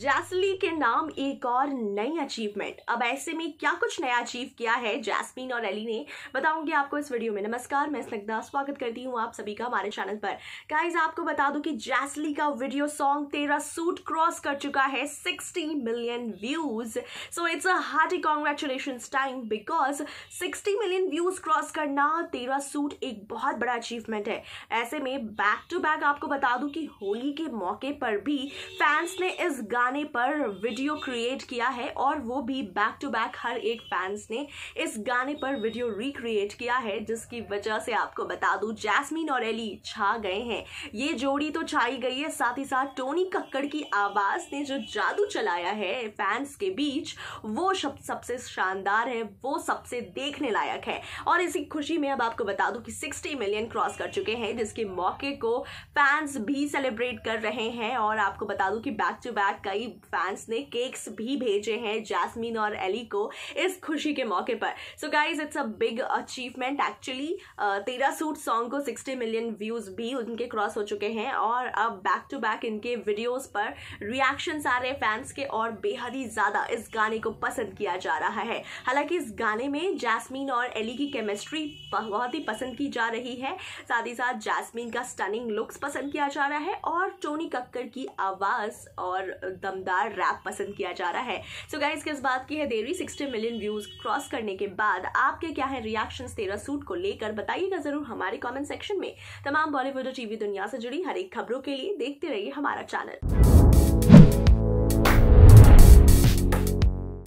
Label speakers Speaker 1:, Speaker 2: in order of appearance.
Speaker 1: जैसली के नाम एक और नई अचीवमेंट अब ऐसे में क्या कुछ नया अचीव किया है जैस्मीन और एली ने बताऊंगी आपको इस वीडियो में नमस्कार मैं स्नग्धा स्वागत करती हूँ आप सभी का हमारे चैनल पर गाइज आपको बता दूं कि जैसली का वीडियो सॉन्ग तेरा सूट क्रॉस कर चुका है 60 million views so it's a hearty congratulation time because sixty million views cross करना तेरा सूट एक बहुत बड़ा अचीवमेंट है ऐसे में बैक टू बैक आपको बता दू कि होली के मौके पर भी फैंस ने इस गाने गाने पर वीडियो क्रिएट किया है और वो भी बैक टू बैक हर एक फैंस ने इस गाने पर वीडियो रिक्रिएट किया है जिसकी वजह से आपको बता दूं जैस्मिन और एली छा गए हैं ये जोड़ी तो छाई गई है साथ ही साथ टोनी कक्कड़ की आवाज ने जो जादू चलाया है फैंस के बीच वो सब सबसे शानदार है वो सबसे देखने लायक है और इसी खुशी में अब आपको बता दूं कि 60 मिलियन क्रॉस कर चुके हैं जिसके मौके को फैंस भी सेलिब्रेट कर रहे हैं और आपको बता दूं कि बैक टू बैक कई कई फैंस ने केक्स भी भेजे हैं जैस्मिन और एली को इस खुशी के मौके पर so guys it's a big achievement actually तेरा सूट सॉन्ग को सिक्सटी मिलियन व्यूज भी उनके क्रॉस हो चुके हैं और अब बैक टू बैक इनके वीडियोस पर रिएक्शन आ रहे फैंस के और बेहद ही ज़्यादा इस गाने को पसंद किया जा रहा है हालांकि इस गाने में जैस्मिन और एली की केमिस्ट्री बहुत ही पसंद की जा रही है साथ ही साथ जैस्मिन का स्टनिंग लुक्स पसंद किया जा रहा है और टोनी कक्कर की आवाज़ और द दमदार रैप पसंद किया जा रहा है सो so गाइज किस बात की है देरी सिक्सटी मिलियन व्यूज क्रॉस करने के बाद आपके क्या है रिएक्शन तेरा सूट को लेकर बताइएगा जरूर हमारे कॉमेंट सेक्शन में तमाम बॉलीवुड और टीवी दुनिया से जुड़ी हर एक खबरों के लिए देखते रहिए हमारा चैनल